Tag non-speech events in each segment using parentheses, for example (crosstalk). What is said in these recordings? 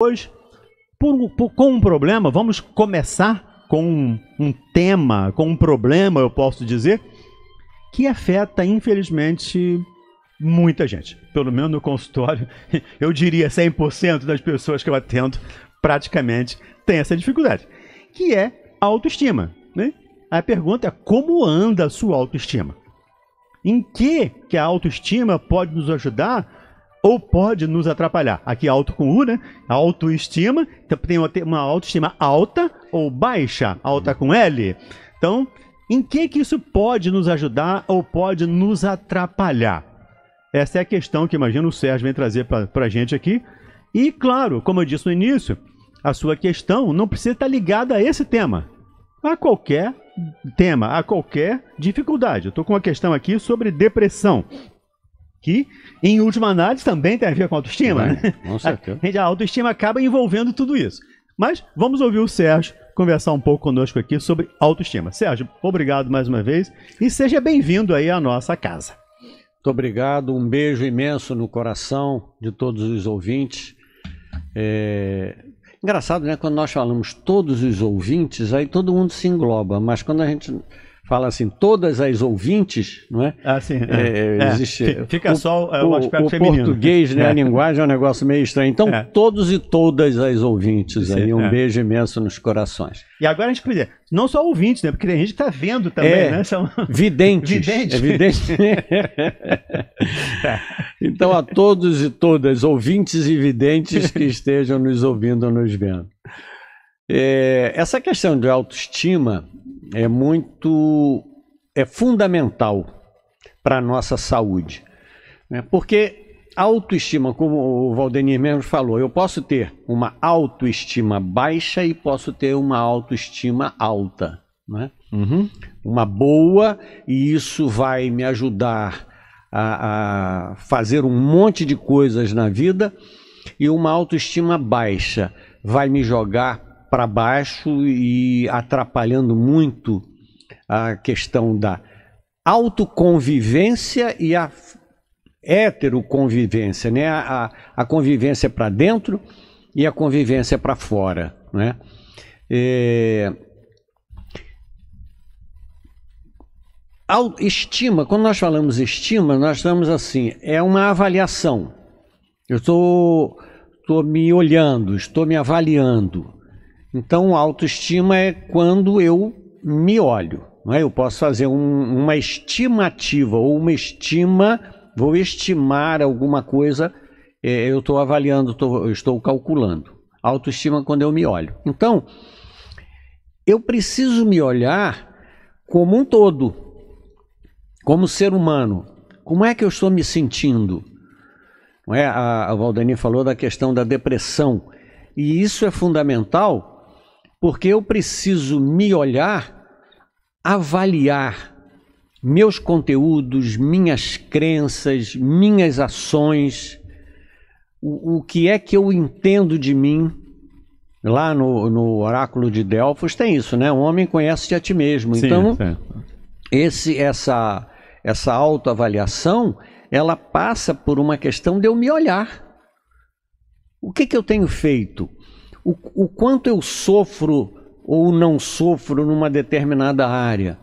hoje por, por, com um problema. Vamos começar com um, um, tema, com um problema, eu posso dizer, que afeta, infelizmente, muita gente. Pelo menos no consultório, (laughs) eu diria 100% das pessoas que eu atendo praticamente tem essa dificuldade, que é a autoestima. Né? A pergunta é como anda a sua autoestima? Em que, que a autoestima pode nos ajudar ou pode nos atrapalhar. Aqui alto com U, né? Autoestima. Então tem uma autoestima alta ou baixa, alta com L. Então, em que que isso pode nos ajudar ou pode nos atrapalhar? Essa é a questão que imagino o Sérgio vem trazer para a gente aqui. E claro, como eu disse no início, a sua questão não precisa estar ligada a esse tema, a qualquer tema, a qualquer dificuldade. Eu estou com uma questão aqui sobre depressão que, em última análise, também tem a ver com autoestima. É, Com certeza. A, a autoestima acaba envolvendo tudo isso. Mas vamos ouvir o Sérgio conversar um pouco conosco aqui sobre autoestima. Sérgio, obrigado mais uma vez e seja bem-vindo aí à nossa casa. Muito obrigado, um beijo imenso no coração de todos os ouvintes. É... Engraçado, né? Quando nós falamos todos os ouvintes, aí todo mundo se engloba, mas quando a gente fala assim, todas as ouvintes, não é? Ah, sim. É, é, é. existe, fica o, só o, o aspecto o feminino. O português, né, é. a linguagem é um negócio meio estranho. Então, é. todos e todas as ouvintes aí, um é. beijo imenso nos corações. E agora a gente podia, não só ouvintes, né, porque tem gente que está vendo também, né? São... Videntes. videntes. vidente. (laughs) então, a todos e todas, ouvintes e videntes que estejam nos ouvindo, nos vendo. É, essa questão de autoestima é muito é fundamental para a nossa saúde. Né? Porque a autoestima, como o Valdenir mesmo falou, eu posso ter uma autoestima baixa e posso ter uma autoestima alta. Né? Uhum. Uma boa, e isso vai me ajudar a, a fazer um monte de coisas na vida, e uma autoestima baixa vai me jogar para baixo e atrapalhando muito a questão da autoconvivência e a heteroconvivência, né? a, a convivência para dentro e a convivência para fora. Né? É... Estima, quando nós falamos estima, nós estamos assim, é uma avaliação. Eu estou me olhando, estou me avaliando. Então, autoestima é quando eu me olho. Não é? Eu posso fazer um, uma estimativa ou uma estima, vou estimar alguma coisa, é, eu estou avaliando, tô, eu estou calculando. Autoestima é quando eu me olho. Então, eu preciso me olhar como um todo, como ser humano. Como é que eu estou me sentindo? Não é? A, a Valdani falou da questão da depressão. E isso é fundamental porque eu preciso me olhar, avaliar meus conteúdos, minhas crenças, minhas ações, o, o que é que eu entendo de mim. Lá no, no oráculo de Delfos tem isso, né? O homem conhece-te a ti mesmo. Sim, então, esse essa essa autoavaliação, ela passa por uma questão de eu me olhar. O que, que eu tenho feito? o, o quanto eu sofro ou não sofro numa determinada área,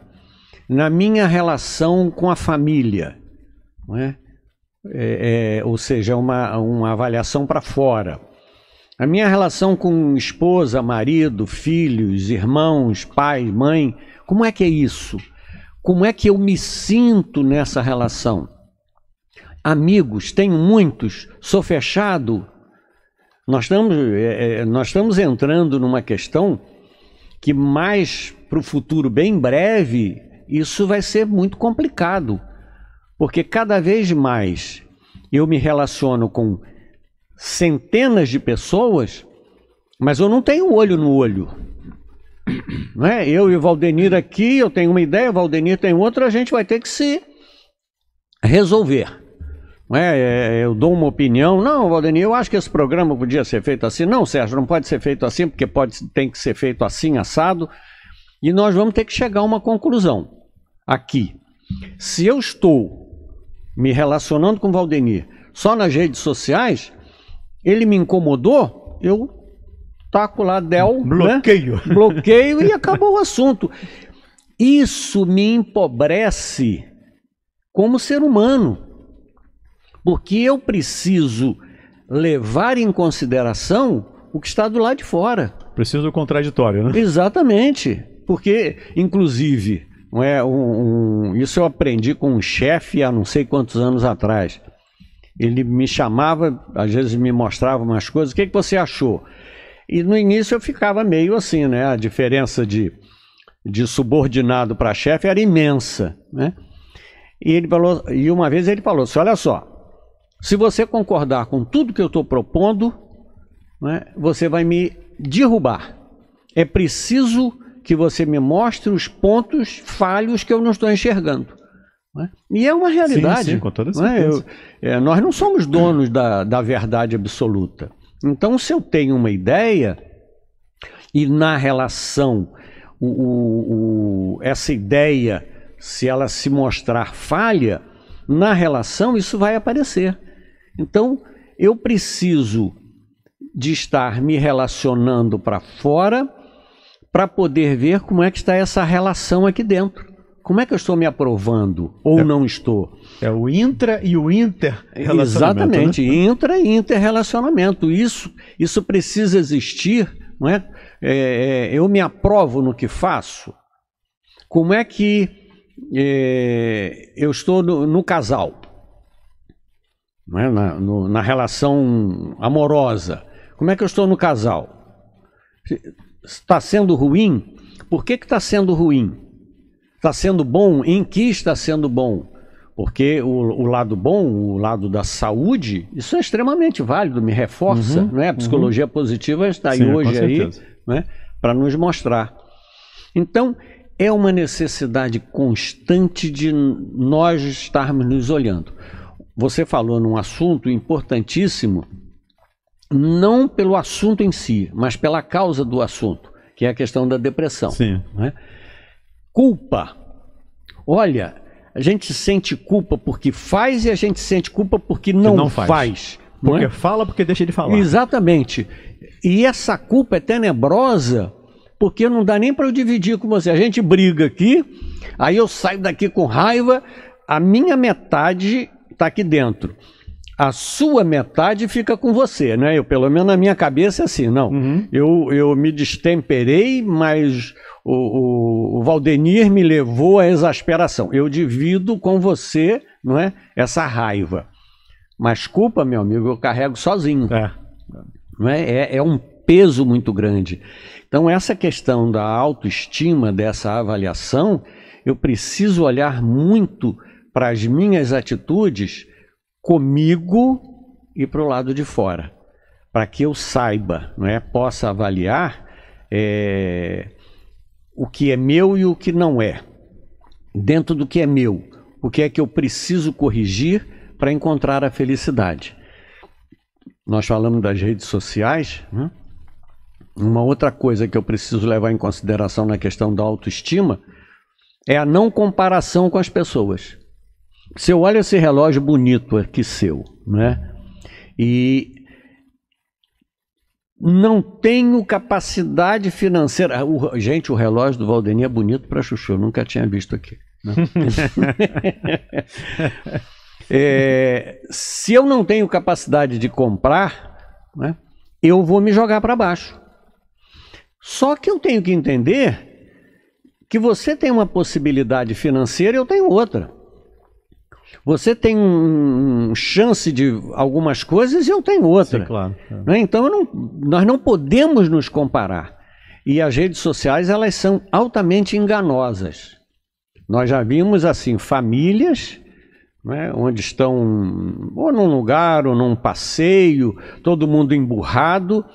na minha relação com a família, não é? É, é, ou seja, uma, uma avaliação para fora. A minha relação com esposa, marido, filhos, irmãos, pai, mãe, como é que é isso? Como é que eu me sinto nessa relação? Amigos, tenho muitos, sou fechado, nós estamos, é, é, nós estamos entrando numa questão que mais para o futuro bem breve isso vai ser muito complicado, porque cada vez mais eu me relaciono com centenas de pessoas, mas eu não tenho olho no olho. (coughs) Não é? Eu e o Valdenir aqui, eu tenho uma ideia, o Valdenir tem outra, a gente vai ter que se resolver. É, é, é, eu dou uma opinião. Não, Valdemir, eu acho que esse programa podia ser feito assim. Não, Sérgio, não pode ser feito assim, porque pode, tem que ser feito assim, assado. E nós vamos ter que chegar a uma conclusão aqui. Se eu estou me relacionando com Valdemir só nas redes sociais, ele me incomodou, eu taco lá Del. Né? Bloqueio. Né? (laughs) Bloqueio e acabou o assunto. Isso me empobrece como ser humano porque eu preciso levar em consideração o que está do lado de fora. Preciso do contraditório, né? Exatamente. Porque, inclusive, não é um, um, isso eu aprendi com um chefe há não sei quantos anos atrás. Ele me chamava, às vezes me mostrava umas coisas, o que, é que você achou? E no início eu ficava meio assim, né? A diferença de, de subordinado para chefe era imensa, né? E ele falou, e uma vez ele falou assim, olha só, se você concordar com tudo que eu estou propondo, né, você vai me derrubar. É preciso que você me mostre os pontos falhos que eu não estou enxergando. Né? E é uma realidade. Sim, sim, com toda né? certeza. Eu, é, nós não somos donos da, da verdade absoluta. Então, se eu tenho uma ideia e na relação o, o, o, essa ideia, se ela se mostrar falha, na relação isso vai aparecer. Então, eu preciso de estar me relacionando para fora para poder ver como é que está essa relação aqui dentro. Como é que eu estou me aprovando ou é, não estou? É o intra e o inter Exatamente, né? intra e inter relacionamento. Isso, isso precisa existir, não é? É, é eu me aprovo no que faço. Como é que é, eu estou no, no casal? é? na, no, na relação amorosa. Como é que eu estou no casal? Está sendo ruim? Por que está sendo ruim? Está sendo bom? Em que está sendo bom? Porque o, o, lado bom, o lado da saúde, isso é extremamente válido, me reforça. Uhum, né? A uhum. psicologia uhum. positiva está Sim, aí hoje aí, né? para nos mostrar. Então, é uma necessidade constante de nós estarmos nos olhando você falou num assunto importantíssimo, não pelo assunto em si, mas pela causa do assunto, que é a questão da depressão. Sim. Né? Culpa. Olha, a gente sente culpa porque faz e a gente sente culpa porque não, que não faz. faz não porque é? fala, porque deixa de falar. Exatamente. E essa culpa é tenebrosa porque não dá nem para eu dividir com você. A gente briga aqui, aí eu saio daqui com raiva, a minha metade está aqui dentro. A sua metade fica com você, né? Eu, pelo menos na minha cabeça é assim, não. Uhum. Eu, eu me destemperei, mas o, o, o Valdenir me levou à exasperação. Eu divido com você, não é? Essa raiva. Mas culpa, meu amigo, eu carrego sozinho. É. Não é? É, é um peso muito grande. Então, essa questão da autoestima, dessa avaliação, eu preciso olhar muito para as minhas atitudes comigo e para o lado de fora, para que eu saiba, não é? possa avaliar é, o que é meu e o que não é, dentro do que é meu, o que é que eu preciso corrigir para encontrar a felicidade. Nós falamos das redes sociais, né? uma outra coisa que eu preciso levar em consideração na questão da autoestima é a não comparação com as pessoas eu olha esse relógio bonito aqui seu, né? E não tenho capacidade financeira. O, gente, o relógio do Valdemir é bonito para chuchu, eu nunca tinha visto aqui. Né? (laughs) é, se eu não tenho capacidade de comprar, né, eu vou me jogar para baixo. Só que eu tenho que entender que você tem uma possibilidade financeira, e eu tenho outra. Você tem um chance de algumas coisas e eu tenho outra. Sim, claro. Né? Então não, nós não podemos nos comparar. E as redes sociais elas são altamente enganosas. Nós já vimos assim famílias né, onde estão ou num lugar ou num passeio, todo mundo emburrado,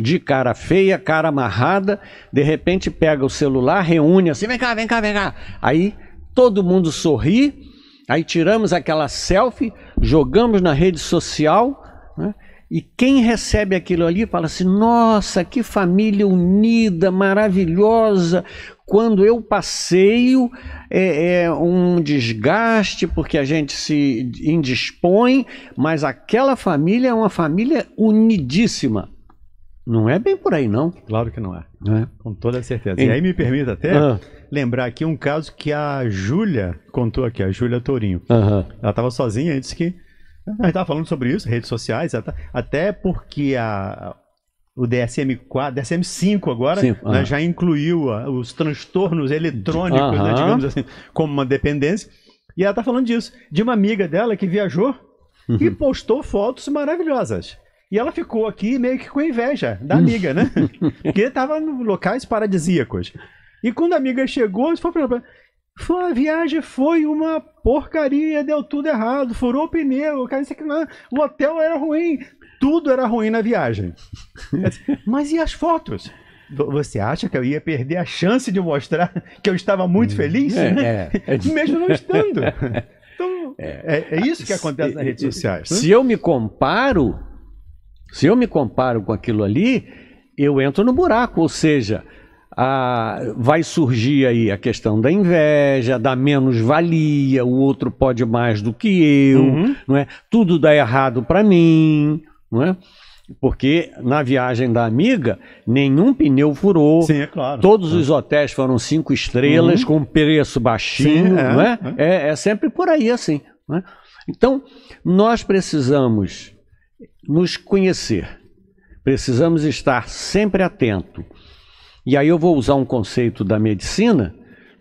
de cara feia, cara amarrada, de repente pega o celular, reúne assim, vem cá, vem cá, vem cá. Aí todo mundo sorri Aí tiramos aquela selfie, jogamos na rede social, né? e quem recebe aquilo ali fala assim: nossa, que família unida, maravilhosa. Quando eu passeio, é, é um desgaste, porque a gente se indispõe, mas aquela família é uma família unidíssima. Não é bem por aí, não. Claro que não é. Não é? Com toda certeza. E, e aí me permita até. Ah lembrar aqui um caso que a Júlia contou aqui, a Júlia Tourinho. Uhum. Ela estava sozinha e disse que. A gente tava falando sobre isso, redes sociais, tá, até porque a, o DSM-4, DSM-5 agora, Sim, né, já incluiu os transtornos eletrônicos, né, digamos assim, como uma dependência. E ela está falando disso, de uma amiga dela que viajou uhum. e postou fotos maravilhosas. E ela ficou aqui meio que com inveja da amiga, né? (laughs) Porque estava em locais paradisíacos. E quando a amiga chegou, pra... Falou, ah, a viagem foi uma porcaria, deu tudo errado, furou o pneu, o é- hotel era ruim, tudo era ruim na viagem. Mas e as fotos? Você acha que eu ia perder a chance de mostrar que eu estava muito hum, feliz? É, é. (laughs) Mesmo não estando. Então, é, é, é isso que ah, acontece nas redes sociais. Né? Se eu me comparo, se eu me comparo com aquilo ali, eu entro no buraco, ou seja, ah, vai surgir aí a questão da inveja, da menos-valia, o outro pode mais do que eu, uhum. não é? tudo dá errado para mim, não é? Porque na viagem da amiga, nenhum pneu furou. Sim, é claro. Todos é. os hotéis foram cinco estrelas, uhum. com preço baixinho, Sim, é, não é? É. é? é sempre por aí assim. É? Então, nós precisamos nos conhecer, precisamos estar sempre atento e aí eu vou usar um conceito da medicina,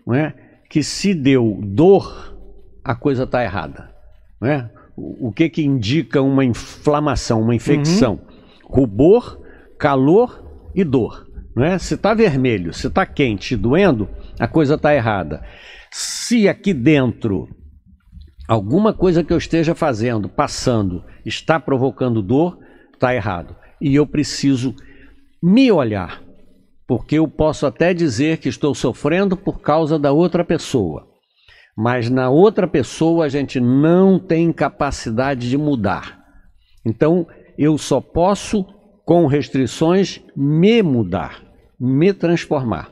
não é? que se deu dor, a coisa está errada. Não é? O que, que indica uma inflamação, uma infecção? Uhum. Rubor, calor e dor. Não é? Se está vermelho, se está quente doendo, a coisa está errada. Se aqui dentro alguma coisa que eu esteja fazendo, passando, está provocando dor, está errado. E eu preciso me olhar, porque eu posso até dizer que estou sofrendo por causa da outra pessoa, mas na outra pessoa a gente não tem capacidade de mudar. Então eu só posso, com restrições, me mudar, me transformar.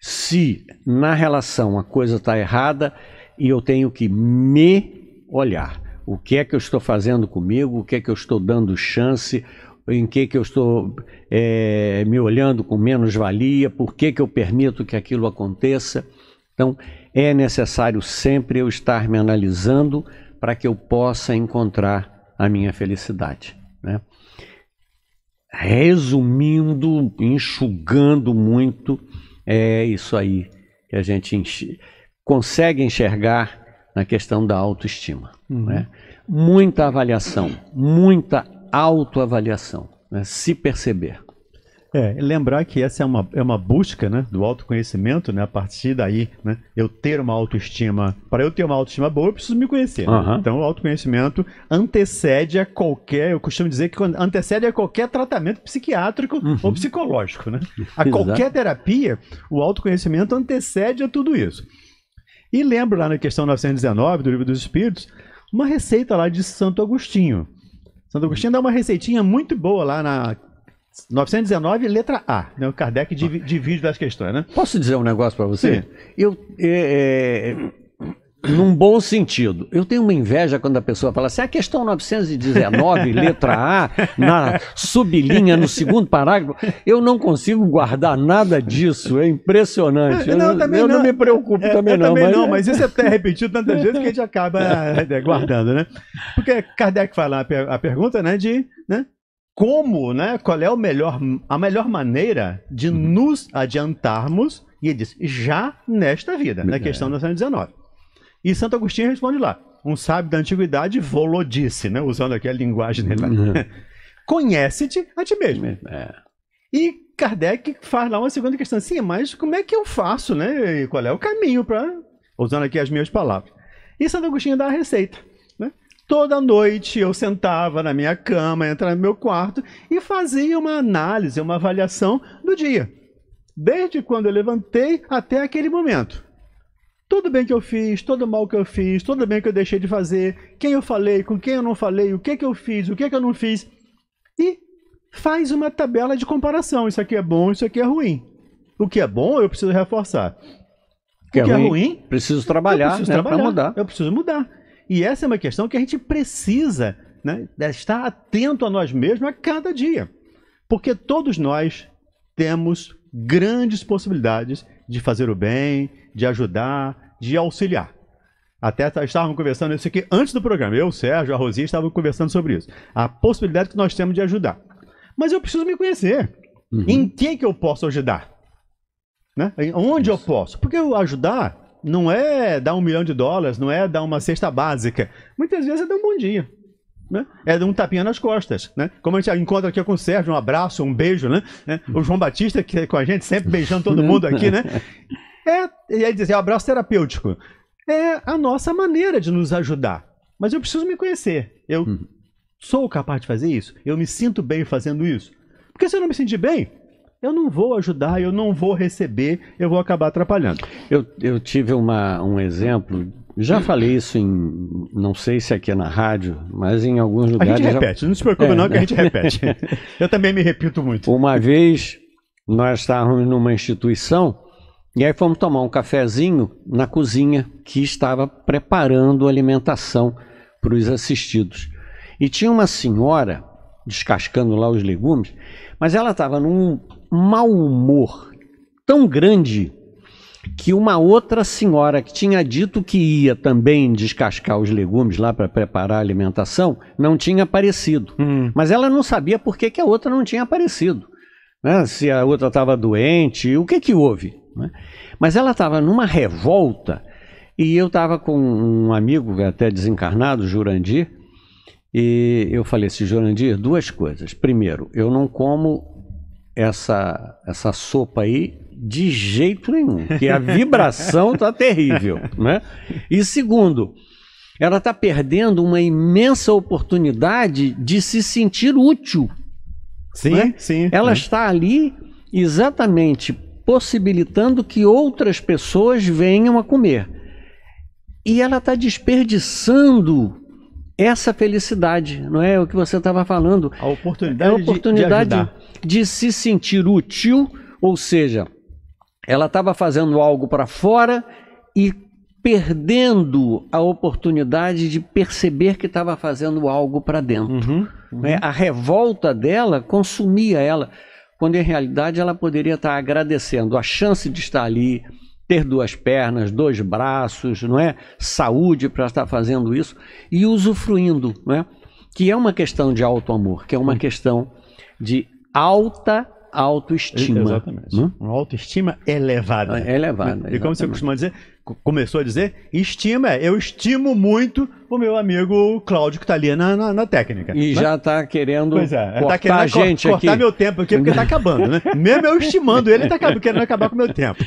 Se na relação a coisa está errada e eu tenho que me olhar, o que é que eu estou fazendo comigo, o que é que eu estou dando chance, em que, que eu estou é, me olhando com menos valia, por que, que eu permito que aquilo aconteça. Então, é necessário sempre eu estar me analisando para que eu possa encontrar a minha felicidade. Né? Resumindo, enxugando muito, é isso aí que a gente consegue enxergar na questão da autoestima. Uhum. Né? Muita avaliação, muita autoavaliação, né? se perceber. É, lembrar que essa é uma, é uma busca né, do autoconhecimento, né? A partir daí, né, eu ter uma autoestima. Para eu ter uma autoestima boa, eu preciso me conhecer. Uhum. Então, o autoconhecimento antecede a qualquer. Eu costumo dizer que antecede a qualquer tratamento psiquiátrico uhum. ou psicológico. Né? A (laughs) qualquer terapia, o autoconhecimento antecede a tudo isso. E lembro lá na questão 919 do Livro dos Espíritos, uma receita lá de Santo Agostinho. Santo Agostinho dá uma receitinha muito boa lá na 919, letra A. Né? O Kardec divide as questões, né? Posso dizer um negócio para você? Sim. Eu, é, é num bom sentido. Eu tenho uma inveja quando a pessoa fala assim: a ah, questão 919, (laughs) letra A, na sublinha, no segundo parágrafo. Eu não consigo guardar nada disso. É impressionante. É, não, eu, eu não, não, me preocupo é, também, não, também mas... não. É. mas... isso é até repetido tantas vezes que a gente acaba (laughs) é, guardando, né? Porque Kardec fala a, per a pergunta, né, de. Né? Como, né? Qual é o melhor, a melhor maneira de uhum. nos adiantarmos? E ele diz, já nesta vida, na questão 919. E Santo Agostinho responde lá. Um sábio da antiguidade volodice, né? usando aqui a linguagem dele. Uhum. (laughs) Conhece-te a ti mesmo. É. E Kardec faz lá uma segunda questão. Sim, mas como é que eu faço, né? E qual é o caminho para. Usando aqui as minhas palavras. E Santo Agostinho dá a receita. Né? Toda noite eu sentava na minha cama, entrava no meu quarto e fazia uma análise, uma avaliação do dia. Desde quando eu levantei até aquele momento tudo bem que eu fiz, todo mal que eu fiz, tudo bem que eu deixei de fazer, quem eu falei, com quem eu não falei, o que que eu fiz, o que que eu não fiz. E faz uma tabela de comparação. Isso aqui é bom, isso aqui é ruim. O que é bom, eu preciso reforçar. O que, é que é, ruim, é, ruim, preciso trabalhar, preciso né, trabalhar, mudar. Eu preciso mudar. E essa é uma questão que a gente precisa né, estar atento a nós mesmos a cada dia. Porque todos nós temos grandes possibilidades de fazer o bem, de ajudar, de auxiliar. Até estávamos conversando isso aqui antes do programa. Eu, o Sérgio, a Rosinha estávamos conversando sobre isso. A possibilidade que nós temos de ajudar. Mas eu preciso me conhecer. Uhum. Em quem que eu posso ajudar? Né? Onde isso. eu posso? Porque ajudar não é dar um milhão de dólares, não é dar uma cesta básica. Muitas vezes é dar um bom dia. Né? É dar um tapinha nas costas. Né? Como a gente encontra aqui com o Sérgio, um abraço, um beijo. Né? É, o João Batista, que é com a gente, sempre beijando todo (laughs) mundo aqui. né? É, e aí dizer, assim, é abraço terapêutico. É a nossa maneira de nos ajudar. Mas eu preciso me conhecer. Eu uhum. sou capaz de fazer isso? Eu me sinto bem fazendo isso? Porque se eu não me sentir bem, eu não vou ajudar, eu não vou receber, eu vou acabar atrapalhando. Eu, eu tive uma, um exemplo, já falei isso em, não sei se aqui é na rádio, mas em alguns lugares... A gente repete, já... não se preocupe é, não que a né? gente repete. (laughs) eu também me repito muito. Uma vez nós estávamos numa instituição e aí fomos tomar um cafezinho na cozinha que estava preparando alimentação para os assistidos. E tinha uma senhora descascando lá os legumes, mas ela estava num mau humor tão grande que uma outra senhora que tinha dito que ia também descascar os legumes lá para preparar a alimentação não tinha aparecido. Hum. Mas ela não sabia por que, que a outra não tinha aparecido. Né? Se a outra estava doente, o que que houve? Né? Mas ela estava numa revolta e eu estava com um amigo até desencarnado, Jurandir, e eu falei assim, Jurandir, duas coisas. Primeiro, eu não como essa, essa sopa aí de jeito nenhum, que a vibração tá terrível, (laughs) né? E segundo, ela está perdendo uma imensa oportunidade de se sentir útil. Sim, né? sim. Ela sim. É. está ali exatamente possibilitando que outras pessoas venham a comer. E ela está desperdiçando essa felicidade, não é o que você estava falando? A oportunidade, é a oportunidade de, de, de se sentir útil, ou seja, ela estava fazendo algo para fora e perdendo a oportunidade de perceber que estava fazendo algo para dentro. Uhum, né? uhum. A revolta dela consumia ela quando em realidade ela poderia estar agradecendo a chance de estar ali, ter duas pernas, dois braços, não é? Saúde para estar fazendo isso e usufruindo, não é? Que é uma questão de alto amor, que é uma hum. questão de alta autoestima. Exatamente. Né? Uma autoestima elevada. É elevada. E como você costuma dizer, começou a dizer, estima, é, eu estimo muito o meu amigo Cláudio que está ali na, na, na, técnica. E né? já está querendo é, cortar tá querendo é, tá a gente cortar aqui. meu tempo aqui, porque está acabando, né? (laughs) Mesmo eu estimando ele, está querendo acabar com o meu tempo.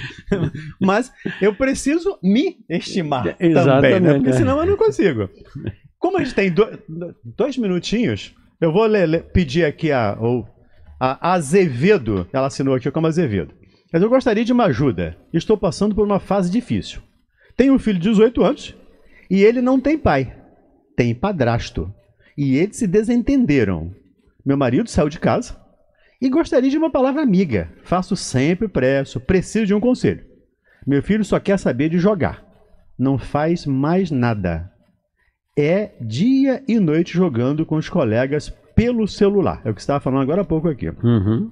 (laughs) Mas eu preciso me estimar Exatamente, também, né? Porque senão eu não consigo. Como a gente tem do, dois minutinhos, eu vou ler, ler, pedir aqui a, ou a Azevedo, ela assinou aqui como Azevedo. Mas eu gostaria de uma ajuda. Estou passando por uma fase difícil. Tenho um filho de 18 anos e ele não tem pai, tem padrasto. E eles se desentenderam. Meu marido saiu de casa e gostaria de uma palavra amiga. Faço sempre preço, preciso de um conselho. Meu filho só quer saber de jogar. Não faz mais nada. É dia e noite jogando com os colegas pelo celular. É o que estava falando agora há pouco aqui. Uhum.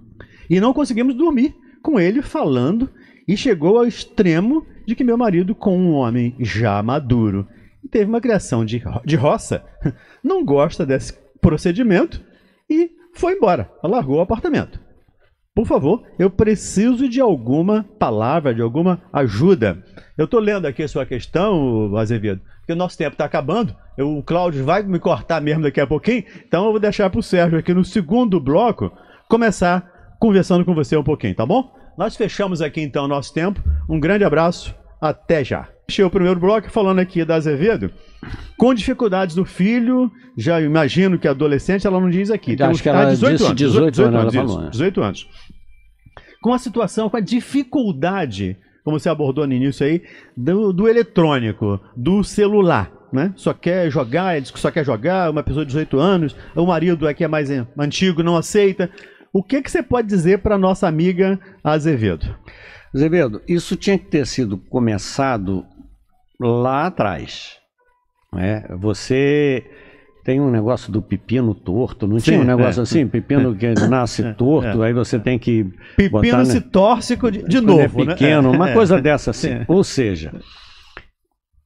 E não conseguimos dormir com ele falando e chegou ao extremo de que meu marido, com um homem já maduro e teve uma criação de, ro de roça, (laughs) não gosta desse procedimento e foi embora, largou o apartamento. Por favor, eu preciso de alguma palavra, de alguma ajuda. Eu estou lendo aqui a sua questão, Azevedo, porque o nosso tempo está acabando. Eu, o Cláudio vai me cortar mesmo daqui a pouquinho. Então eu vou deixar para o Sérgio aqui no segundo bloco começar conversando com você um pouquinho, tá bom? Nós fechamos aqui então o nosso tempo. Um grande abraço. Até já. Fechei o primeiro bloco falando aqui da Azevedo. Com dificuldades do filho, já imagino que adolescente, ela não diz aqui. Acho que ela 18 tá disse anos, 18, 18, 18 anos. Com a situação, com a dificuldade como você abordou no início aí, do, do eletrônico, do celular. Né? Só quer jogar, ele só quer jogar, uma pessoa de 18 anos, o marido aqui é, é mais antigo, não aceita. O que, que você pode dizer para nossa amiga Azevedo? Azevedo, isso tinha que ter sido começado lá atrás. Né? Você tem um negócio do pepino torto, não Sim, tinha um negócio é, assim? Pepino é, que nasce é, torto, é. aí você tem que. Pepino né? se torce de, de é novo. Né? É pequeno, né? uma coisa dessa assim. É. Ou seja,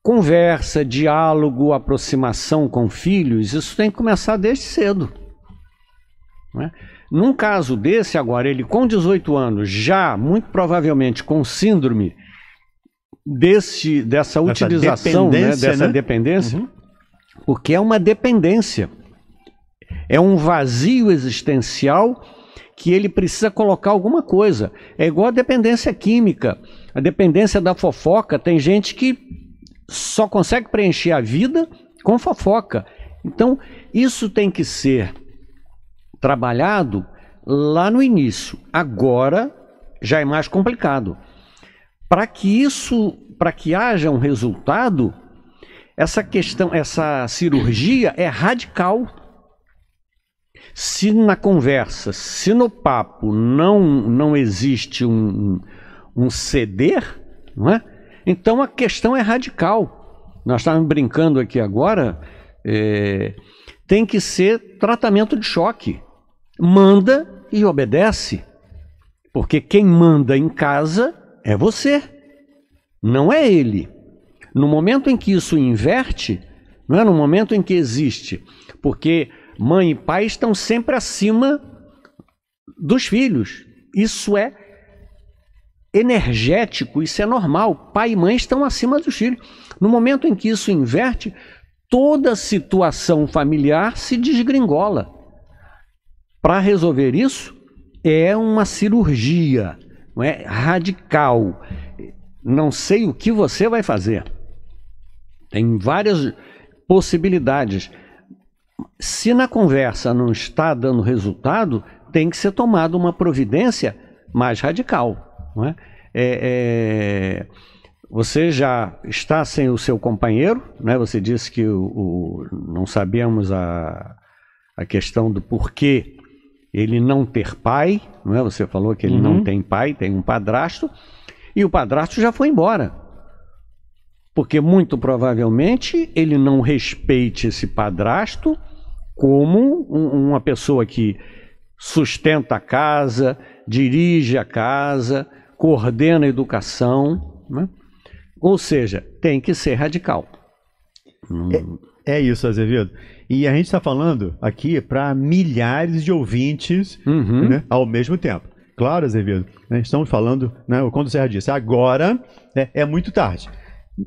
conversa, diálogo, aproximação com filhos, isso tem que começar desde cedo. Né? Num caso desse, agora, ele com 18 anos, já muito provavelmente com síndrome desse, dessa, dessa utilização, né? dependência, né? dessa né? dependência, uhum porque é uma dependência. É um vazio existencial que ele precisa colocar alguma coisa. É igual a dependência química, a dependência da fofoca. Tem gente que só consegue preencher a vida com fofoca. Então, isso tem que ser trabalhado lá no início. Agora já é mais complicado. Para que isso, para que haja um resultado, essa questão, essa cirurgia é radical. Se na conversa, se no papo não, não existe um, um ceder, não é? então a questão é radical. Nós estávamos brincando aqui agora, é, tem que ser tratamento de choque. Manda e obedece. Porque quem manda em casa é você, não é ele. No momento em que isso inverte, não é no momento em que existe, porque mãe e pai estão sempre acima dos filhos. Isso é energético, isso é normal. Pai e mãe estão acima dos filhos. No momento em que isso inverte, toda situação familiar se desgringola. Para resolver isso, é uma cirurgia não é? radical. Não sei o que você vai fazer. Tem várias possibilidades. Se na conversa não está dando resultado, tem que ser tomada uma providência mais radical. Não é? É, é, você já está sem o seu companheiro, né? você disse que o, o, não sabemos a, a questão do porquê ele não ter pai, não é? você falou que ele uhum. não tem pai, tem um padrasto, e o padrasto já foi embora. Porque muito provavelmente ele não respeite esse padrasto como um, uma pessoa que sustenta a casa, dirige a casa, coordena a educação. Né? Ou seja, tem que ser radical. Hum. É, é isso, Azevedo. E a gente está falando aqui para milhares de ouvintes uhum. né, ao mesmo tempo. Claro, Azevedo, né, estamos falando, né, quando o Serra disse, agora né, é muito tarde.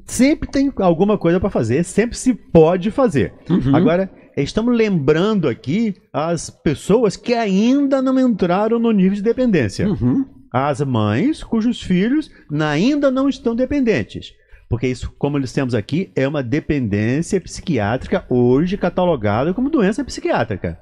Sempre tem alguma coisa para fazer, sempre se pode fazer. Uhum. Agora, estamos lembrando aqui as pessoas que ainda não entraram no nível de dependência. Uhum. As mães cujos filhos ainda não estão dependentes. Porque isso, como nós temos aqui, é uma dependência psiquiátrica hoje catalogada como doença psiquiátrica.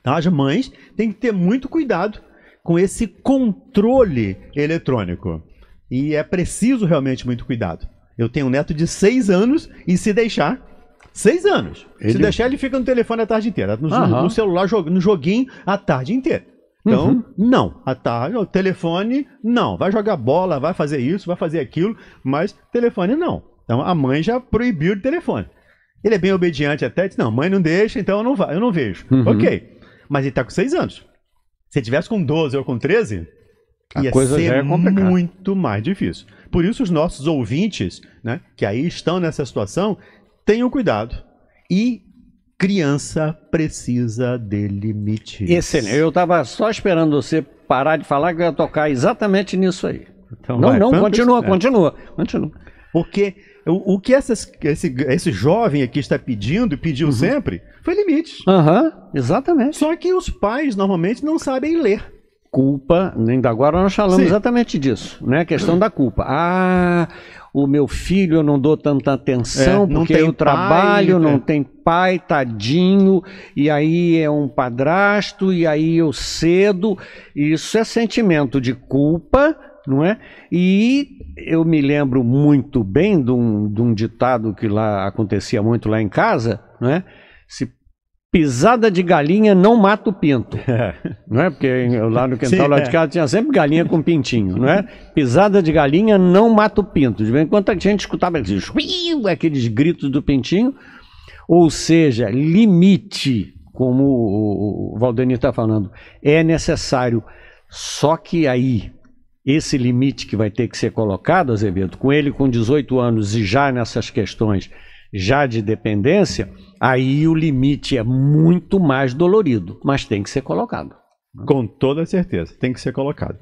Então, as mães têm que ter muito cuidado com esse controle eletrônico. E é preciso realmente muito cuidado. Eu tenho um neto de seis anos e se deixar, Seis anos. Ele... Se deixar, ele fica no telefone a tarde inteira. No, no celular, no joguinho, a tarde inteira. Então, uhum. não. A tarde, o telefone, não. Vai jogar bola, vai fazer isso, vai fazer aquilo, mas telefone não. Então a mãe já proibiu o telefone. Ele é bem obediente até, diz, não, mãe não deixa, então eu não, vai, eu não vejo. Uhum. Ok. Mas ele está com seis anos. Se ele tivesse com 12 ou com 13, a ia coisa ser é muito mais difícil. Por isso, os nossos ouvintes, né, que aí estão nessa situação, tenham cuidado. E criança precisa de limites. Excelente. Eu estava só esperando você parar de falar que eu ia tocar exatamente nisso aí. Então, não, vai, não, continua, continua, é. continua. Porque o, o que essas, esse, esse jovem aqui está pedindo e pediu uhum. sempre foi limites. Uhum, exatamente. Só que os pais normalmente não sabem ler culpa, ainda agora nós falamos Sim. exatamente disso, né? A questão da culpa. Ah, o meu filho eu não dou tanta atenção é, porque eu trabalho, pai, é. não é. tem pai, tadinho, e aí é um padrasto, e aí eu cedo. Isso é sentimento de culpa, não é? E eu me lembro muito bem de um, de um ditado que lá acontecia muito lá em casa, não é? Se pisada de galinha não mata o pinto. É. Não é? Porque lá no quintal lá é. de casa tinha sempre galinha com pintinho, não é? Pisada de galinha não mata o pinto. De vez em quando a gente escutava aqueles, aqueles gritos do pintinho. Ou seja, limite, como o Valdemir está falando, é necessário. Só que aí, esse limite que vai ter que ser colocado, Azevedo, com ele com 18 anos e já nessas questões já de dependência Aí o limite é muito mais dolorido, mas tem que ser colocado. Com toda certeza, tem que ser colocado.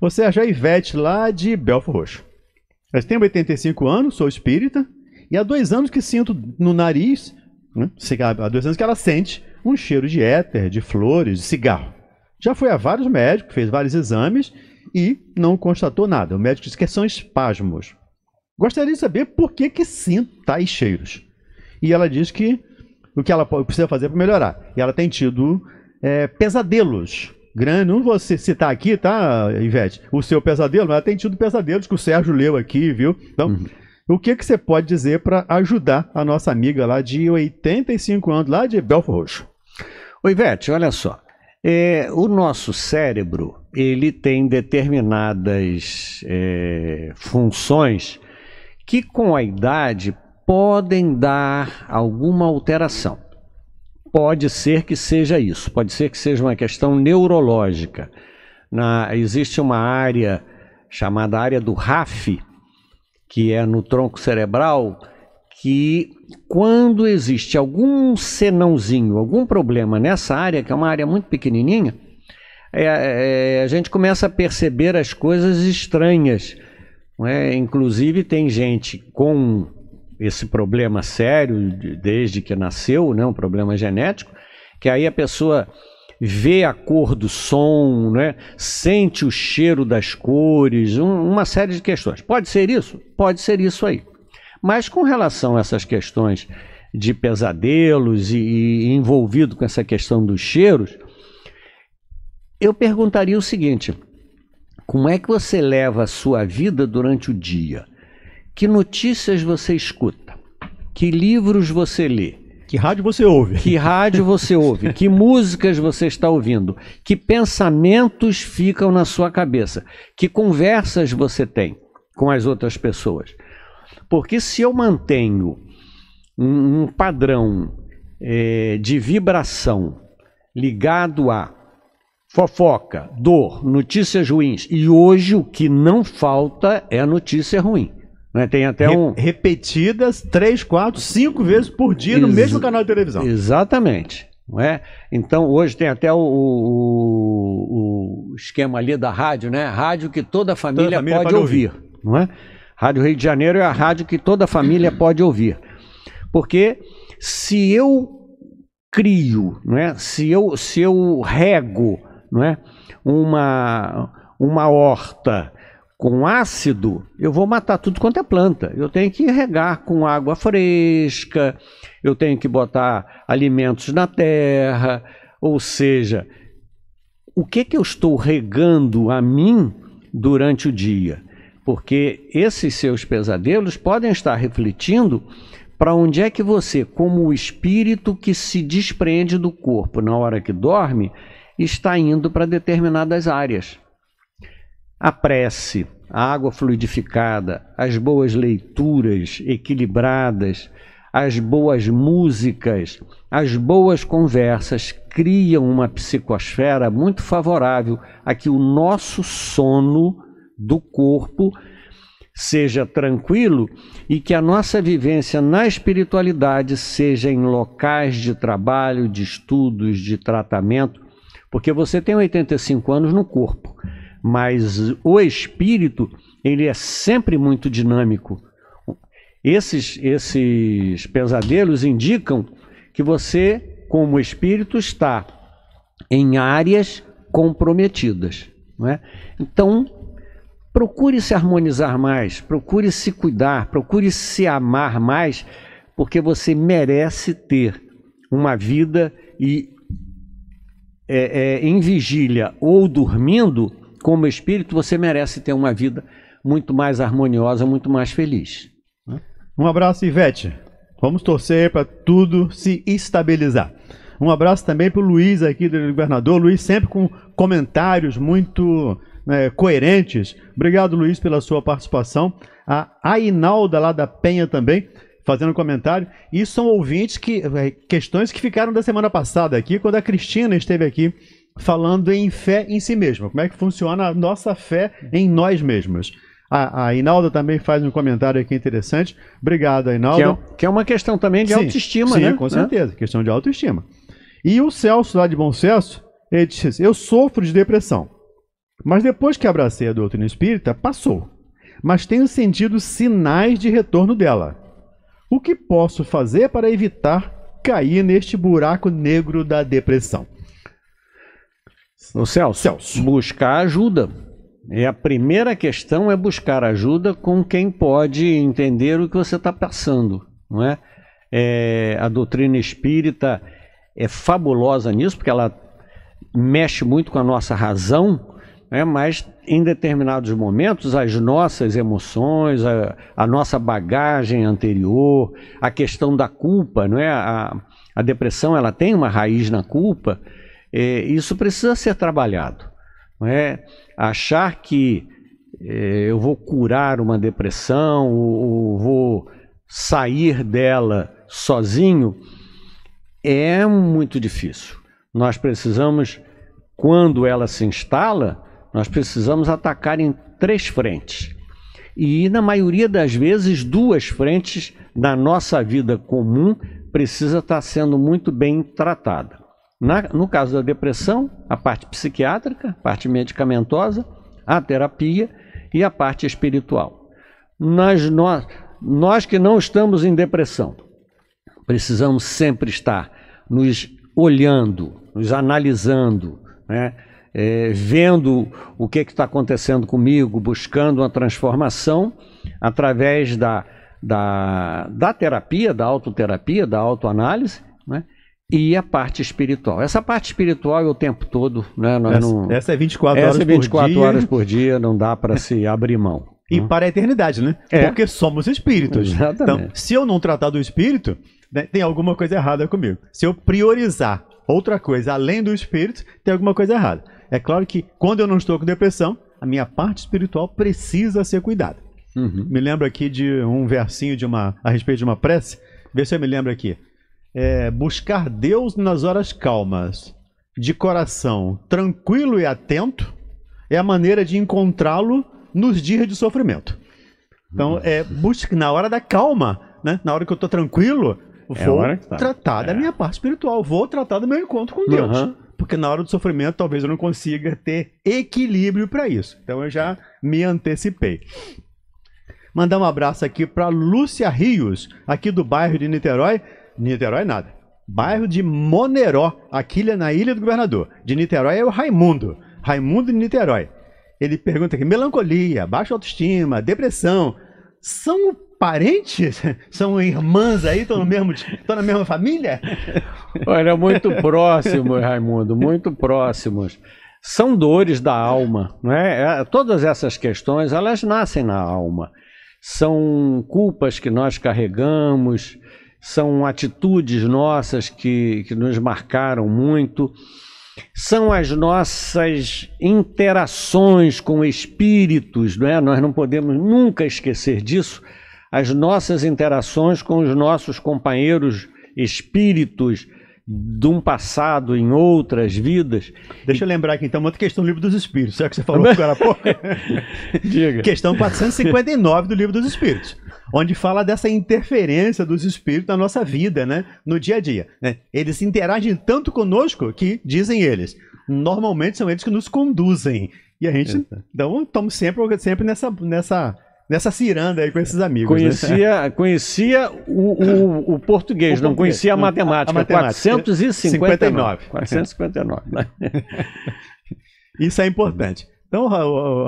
Você seja, a Ivete lá de Belfo Roxo. Eu tenho 85 anos, sou espírita, e há dois anos que sinto no nariz, né, cigarro, há dois anos que ela sente um cheiro de éter, de flores, de cigarro. Já foi a vários médicos, fez vários exames e não constatou nada. O médico disse que são espasmos. Gostaria de saber por que, que sinto tais cheiros. E ela diz que o que ela precisa fazer para melhorar. E ela tem tido é, pesadelos. Grande, não vou citar aqui, tá, Ivete? O seu pesadelo, mas ela tem tido pesadelos que o Sérgio leu aqui, viu? Então, uhum. o que, que você pode dizer para ajudar a nossa amiga lá de 85 anos, lá de Belfo Roxo? Oi, Ivete, olha só. É, o nosso cérebro ele tem determinadas é, funções que com a idade podem dar alguma alteração. Pode ser que seja isso, pode ser que seja uma questão neurológica. Na, existe uma área chamada área do RAF, que é no tronco cerebral, que quando existe algum senãozinho, algum problema nessa área, que é uma área muito pequenininha, é, é, a gente começa a perceber as coisas estranhas. É? Inclusive, tem gente com esse problema sério desde que nasceu, né, um problema genético, que aí a pessoa vê a cor do som, né, sente o cheiro das cores, um, uma série de questões. Pode ser isso? Pode ser isso aí. Mas com relação a essas questões de pesadelos e, e envolvido com essa questão dos cheiros, eu perguntaria o seguinte: como é que você leva a sua vida durante o dia? Que notícias você escuta? Que livros você lê? Que rádio você ouve? Que rádio você ouve? (laughs) que músicas você está ouvindo? Que pensamentos ficam na sua cabeça? Que conversas você tem com as outras pessoas? Porque se eu mantenho um, um padrão é, de vibração ligado a fofoca, dor, notícias ruins, e hoje o que não falta é notícia ruim. Né? Tem até Re um. Repetidas três, quatro, cinco vezes por dia Ex no mesmo canal de televisão. Exatamente. Não é? Então hoje tem até o, o, o esquema ali da rádio, né? Rádio que toda a família, toda a família pode, pode ouvir, ouvir. Não é? Rádio Rio de Janeiro é a rádio que toda a família (clears throat) pode ouvir. Porque se eu crio, não é? se, eu, se eu rego não é? uma, uma horta com ácido, eu vou matar tudo quanto é planta. Eu tenho que regar com água fresca, eu tenho que botar alimentos na terra, ou seja, o que que eu estou regando a mim durante o dia? Porque esses seus pesadelos podem estar refletindo para onde é que você, como o espírito que se desprende do corpo na hora que dorme, está indo para determinadas áreas. A prece, a água fluidificada, as boas leituras equilibradas, as boas músicas, as boas conversas criam uma psicosfera muito favorável a que o nosso sono do corpo seja tranquilo e que a nossa vivência na espiritualidade seja em locais de trabalho, de estudos, de tratamento, porque você tem 85 anos no corpo mas o espírito ele é sempre muito dinâmico. Esses, esses pesadelos indicam que você, como espírito, está em áreas comprometidas. Não é? Então, procure se harmonizar mais, procure se cuidar, procure se amar mais, porque você merece ter uma vida e é, é, em vigília ou dormindo como espírito, você merece ter uma vida muito mais harmoniosa, muito mais feliz. Né? Um abraço, Ivete. Vamos torcer para tudo se estabilizar. Um abraço também para o Luiz aqui do governador. Luiz sempre com comentários muito né, coerentes. Obrigado, Luiz, pela sua participação. A Ainalda lá da Penha também fazendo comentário. E são ouvintes que é, questões que ficaram da semana passada aqui, quando a Cristina esteve aqui falando em fé em si mesma. Como é que funciona a nossa fé em nós mesmos? Ah, a, a Inalda também faz um comentário aqui interessante. Obrigado, Inalda. Que é, que é uma questão também de sim, autoestima, sim, né? com certeza. Questão de autoestima. E o Celso, lá de Bom Celso, ele diz assim, eu sofro de depressão. Mas depois que abracei a doutrina espírita, passou. Mas tenho sentido sinais de retorno dela. O que posso fazer para evitar cair neste buraco negro da depressão? O Celso, Celso. buscar ajuda. E é, a primeira questão é buscar ajuda com quem pode entender o que você está passando, não é? é? A doutrina espírita é fabulosa nisso, porque ela mexe muito com a nossa razão, né? mas em determinados momentos as nossas emoções, a, a nossa bagagem anterior, a questão da culpa, não é? A, a depressão ela tem uma raiz na culpa é, isso precisa ser trabalhado. Não é? Achar que é, eu vou curar uma depressão ou, ou vou sair dela sozinho é muito difícil. Nós precisamos, quando ela se instala, nós precisamos atacar em três frentes. E na maioria das vezes, duas frentes da nossa vida comum precisa estar sendo muito bem tratada. Na, no caso da depressão, a parte psiquiátrica, a parte medicamentosa, a terapia e a parte espiritual. Nós, nós, nós que não estamos em depressão, precisamos sempre estar nos olhando, nos analisando, né? É, vendo o que é está acontecendo comigo, buscando uma transformação através da, da, da terapia, da autoterapia, da autoanálise e a parte espiritual. Essa parte espiritual é o tempo todo, né? Nós essa, não... essa é 24 essa horas é 24 por dia. horas por dia, não dá para se (laughs) abrir mão. E né? para a eternidade, né? É. Porque somos espíritos. Exatamente. Então, se eu não tratar do espírito, né, tem alguma coisa errada comigo. Se eu priorizar outra coisa além do espírito, tem alguma coisa errada. É claro que quando eu não estou com depressão, a minha parte espiritual precisa ser cuidada. Uhum. Me lembro aqui de um versinho de uma a respeito de uma prece. Vê se eu me lembro aqui é, buscar Deus nas horas calmas, de coração tranquilo e atento, é a maneira de encontrá-lo nos dias de sofrimento. Então, é, busque, na hora da calma, né? na hora que eu estou tranquilo, vou é tá. tratar da minha parte espiritual, vou tratar do meu encontro com Deus. Uhum. Porque na hora do sofrimento, talvez eu não consiga ter equilíbrio para isso. Então, eu já me antecipei. Mandar um abraço aqui para Lúcia Rios, aqui do bairro de Niterói. Niterói nada. Bairro de Moneró, aqui é na Ilha do Governador. De Niterói é o Raimundo. Raimundo de Niterói. Ele pergunta aqui: melancolia, baixa autoestima, depressão, são parentes? (laughs) São irmãs aí? Estão na mesma família? (laughs) Olha, muito próximos, Raimundo, muito próximos. São dores da alma, não é? é? Todas essas questões, elas nascem na alma. São culpas que nós carregamos, são atitudes nossas que, que nos marcaram muito, são as nossas interações com espíritos, não é? nós não podemos nunca esquecer disso, as nossas interações com os nossos companheiros espíritos de um passado em outras vidas. Deixa eu lembrar aqui então outra questão do Livro dos Espíritos, será que você falou agora (laughs) há pouco? Diga. questão 459 do Livro dos Espíritos onde fala dessa interferência dos espíritos na nossa vida, né? No dia a dia. Né? Eles interagem tanto conosco que, dizem eles, normalmente são eles que nos conduzem. E a gente, então, estamos sempre, sempre nessa, nessa, nessa ciranda aí com esses amigos. Né? Conhecia, né? conhecia o, o, o, português, o, não conhecia a matemática. A, matemática 459. 459. 459. Isso é importante. Então,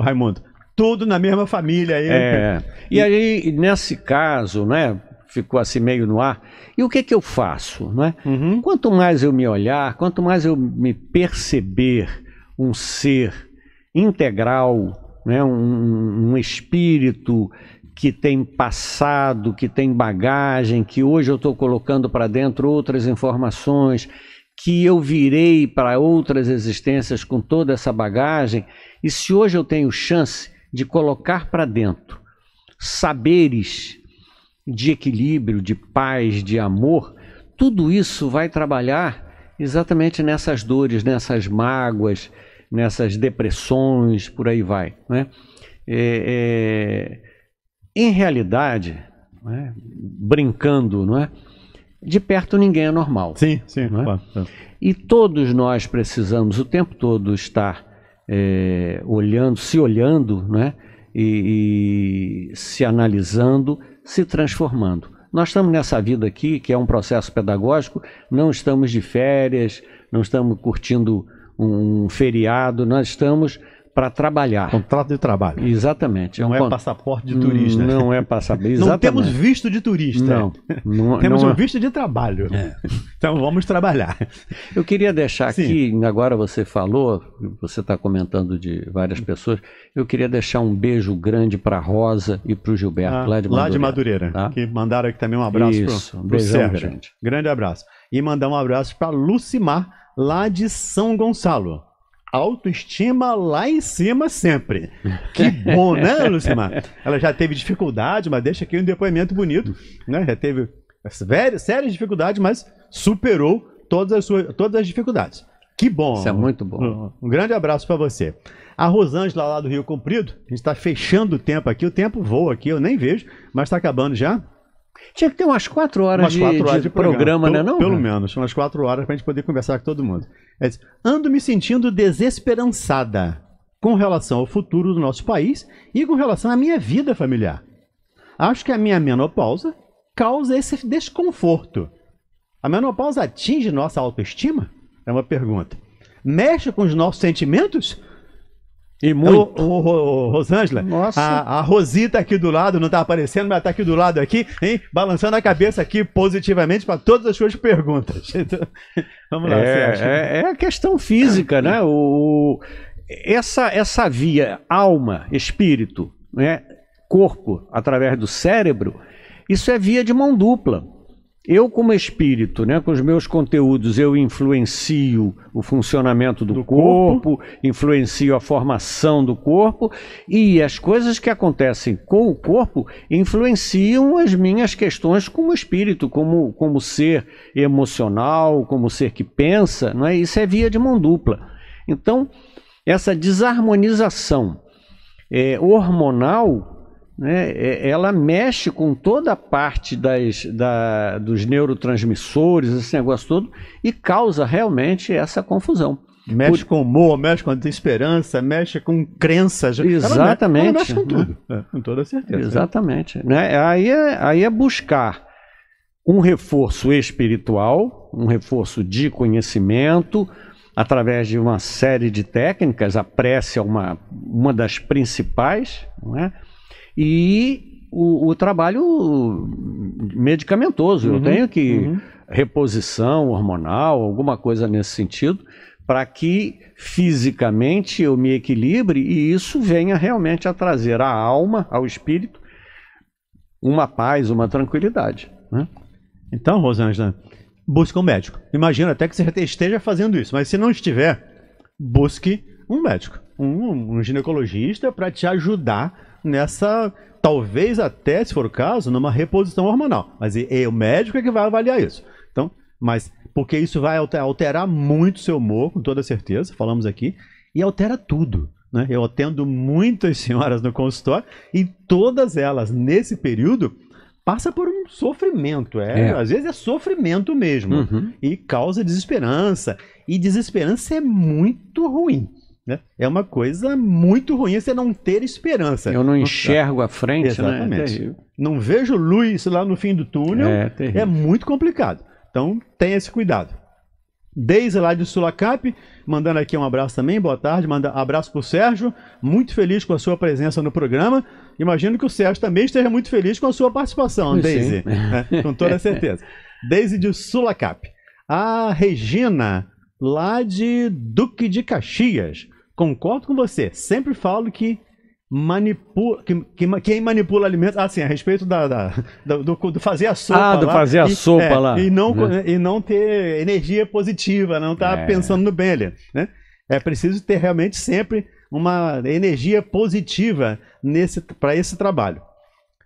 Raimundo, tudo na mesma família. Aí. É. E aí, nesse caso, né, ficou assim meio no ar. E o que que eu faço, né? Uhum. Quanto mais eu me olhar, quanto mais eu me perceber um ser integral, né, um, um espírito que tem passado, que tem bagagem, que hoje eu estou colocando para dentro outras informações, que eu virei para outras existências com toda essa bagagem, e se hoje eu tenho chance de colocar para dentro saberes de equilíbrio, de paz, de amor, tudo isso vai trabalhar exatamente nessas dores, nessas mágoas, nessas depressões, por aí vai. Né? É, é, em realidade, né, brincando, não é? de perto ninguém é normal. Sim, sim. É? Claro, claro. É. E todos nós precisamos o tempo todo estar é, olhando, se olhando, né? E, e se analisando, se transformando. Nós estamos nessa vida aqui, que é um processo pedagógico, não estamos de férias, não estamos curtindo um feriado, nós estamos para trabalhar. Contrato de trabalho. Exatamente. É um não é passaporte de turista. Não é passaporte. (laughs) não temos visto de turista. Não. não (laughs) temos não um é... visto de trabalho. É. (laughs) Então vamos trabalhar. Eu queria deixar Sim. aqui, agora você falou, você está comentando de várias pessoas, eu queria deixar um beijo grande para Rosa e para o Gilberto, ah, lá de Madureira. Lá de Madureira, tá? que mandaram aqui também um abraço para o Sérgio. Grande. grande abraço. E mandar um abraço para Lucimar, lá de São Gonçalo autoestima lá em cima sempre. Que bom, né, (laughs) Lucimar? Ela já teve dificuldade, mas deixa aqui um depoimento bonito, né? Já teve sérias dificuldades, mas superou todas as, suas, todas as dificuldades. Que bom. Isso é muito bom. um grande abraço para você. A Rosângela lá do Rio Comprido, a gente está fechando o tempo aqui, o tempo voa aqui, eu nem vejo, mas está acabando já. Tinha que ter umas quatro horas, umas quatro de, horas de, de, programa, programa né, pelo, né? Não, pelo cara? menos, umas quatro horas para a gente poder conversar com todo mundo. É, ando me sentindo desesperançada com relação ao futuro do nosso país e com relação à minha vida familiar. Acho que a minha menopausa causa esse desconforto. A menopausa atinge nossa autoestima? É uma pergunta. Mexe com os nossos sentimentos? E então, muito. O, Rosângela, a, a, Rosi tá aqui do lado, não tá aparecendo, mas tá aqui do lado aqui, hein? Balançando a cabeça aqui positivamente para todas as suas perguntas. (laughs) Então, vamos lá, é, é, é, a questão física, né? O, essa, essa via alma, espírito, né? corpo, através do cérebro, isso é via de mão dupla eu, como espírito, né, com os meus conteúdos, eu influencio o funcionamento do, do corpo, corpo, influencio a formação do corpo, e as coisas que acontecem com o corpo influenciam as minhas questões como espírito, como, como ser emocional, como ser que pensa, não é? Isso é via de mão dupla. Então, essa desarmonização é, hormonal né, é, ela mexe com toda a parte das, da, dos neurotransmissores, esse negócio todo, e causa realmente essa confusão. Mexe Por... com humor, mexe com esperança, mexe com crenças. Exatamente. Ela mexe, ela mexe com tudo. É, com toda certeza. Exatamente. Né? Aí, é, aí é buscar um reforço espiritual, um reforço de conhecimento, através de uma série de técnicas. A prece é uma, uma das principais, não é? E o, o trabalho medicamentoso. Uhum, eu tenho que. Uhum. reposição hormonal, alguma coisa nesse sentido, para que fisicamente eu me equilibre e isso venha realmente a trazer à alma, ao espírito, uma paz, uma tranquilidade. Né? Então, Rosângela, busque um médico. Imagina até que você esteja fazendo isso, mas se não estiver, busque um médico, um, um ginecologista para te ajudar nessa, talvez até, se for o caso, numa reposição hormonal. Mas é o médico é que vai avaliar isso. Então, mas porque isso vai alterar muito o seu humor, com toda certeza, falamos aqui, e altera tudo. Né? Eu atendo muitas (laughs) senhoras no consultório e todas elas, nesse período, passa por um sofrimento. É, é. Às vezes é sofrimento mesmo. Uhum. E causa desesperança. E desesperança é muito ruim. Né? É uma coisa muito ruim você não ter esperança. Eu não enxergo a frente, né? Exatamente. Né? Não vejo luz lá no fim do túnel. É, é muito complicado. Então tenha esse cuidado. Deise lá de Sulacap, mandando aqui um abraço também, boa tarde, manda abraço pro Sérgio, muito feliz com a sua presença no programa. Imagino que o Sérgio também esteja muito feliz com a sua participação, Daisy, né? com toda certeza. (laughs) Daisy de Sulacap. A Regina lá de Duque de Caxias. Concordo com você. Sempre falo que manipula. Que, que, quem manipula alimentos. Assim, a respeito da, da do, do, fazer a sopa. Ah, do lá, fazer a e, sopa é, lá. E não, né? e não ter energia positiva, não estar tá é. pensando no bem ali. Né? É preciso ter realmente sempre uma energia positiva para esse trabalho.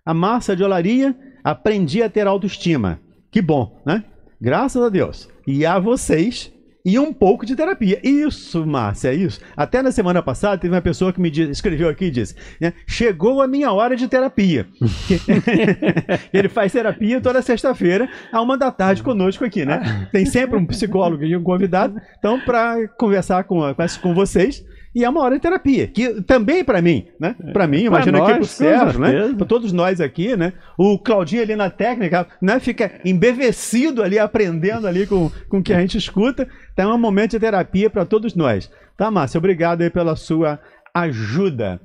A massa de olaria aprendi a ter autoestima. Que bom, né? Graças a Deus. E a vocês e um pouco de terapia. Isso, Márcia, é isso. Até na semana passada teve uma pessoa que me diz, escreveu aqui e disse: né, Chegou a minha hora de terapia. (laughs) (laughs) Ele faz terapia toda sexta-feira, à uma da tarde, conosco aqui, né? Tem sempre um psicólogo e um convidado. Então, para conversar com, com vocês, e é uma hora de terapia, que também é para mim, né? Para mim, é, imagina aqui pro Sérgio, né? Para todos nós aqui, né? O Claudinho ali na técnica, né? Fica embevecido ali, aprendendo ali com, com o que a gente escuta. Então é um momento de terapia para todos nós. Tá, Márcia? Obrigado aí pela sua ajuda.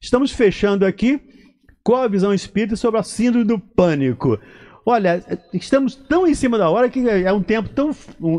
Estamos fechando aqui com a visão espírita sobre a síndrome do pânico. Olha, estamos tão em cima da hora que é um tempo tão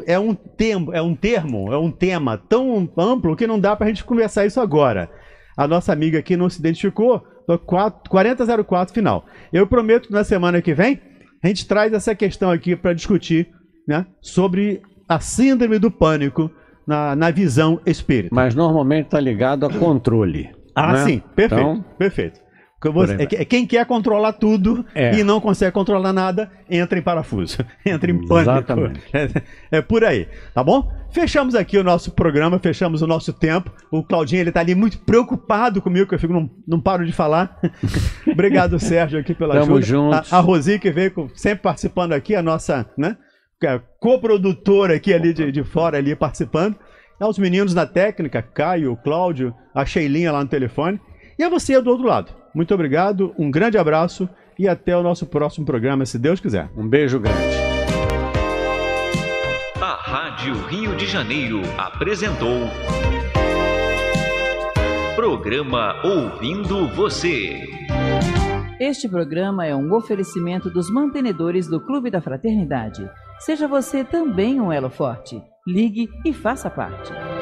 é um tempo, é um termo, é um tema tão amplo que não dá para a gente conversar isso agora. A nossa amiga aqui não se identificou, 4004 final. Eu prometo que na semana que vem a gente traz essa questão aqui para discutir, né, sobre a síndrome do pânico na, na visão espírita. Mas normalmente está ligado a controle. Ah, né? sim, perfeito, então... perfeito. Você, é, quem quer controlar tudo é. e não consegue controlar nada, entra em parafuso, (laughs) entra em pânico. Exatamente. É, (laughs) é, por aí, tá bom? Fechamos aqui o nosso programa, fechamos o nosso tempo. O Claudinho, ele tá ali muito preocupado comigo, que eu fico, não, não paro de falar. (laughs) Obrigado, Sérgio, aqui pela Tamo ajuda. Tamo junto. A, a Rosi, que veio sempre participando aqui, a nossa, né? É, co-produtor aqui ali de, de fora ali participando. É os meninos na técnica, Caio, Cláudio, a Sheilinha lá no telefone. E a é você do outro lado. Muito obrigado, um grande abraço e até o nosso próximo programa, se Deus quiser. Um beijo grande. A Rádio Rio de Janeiro apresentou. Programa Ouvindo Você. Este programa é um oferecimento dos mantenedores do Clube da Fraternidade. Seja você também um elo forte. Ligue e faça parte.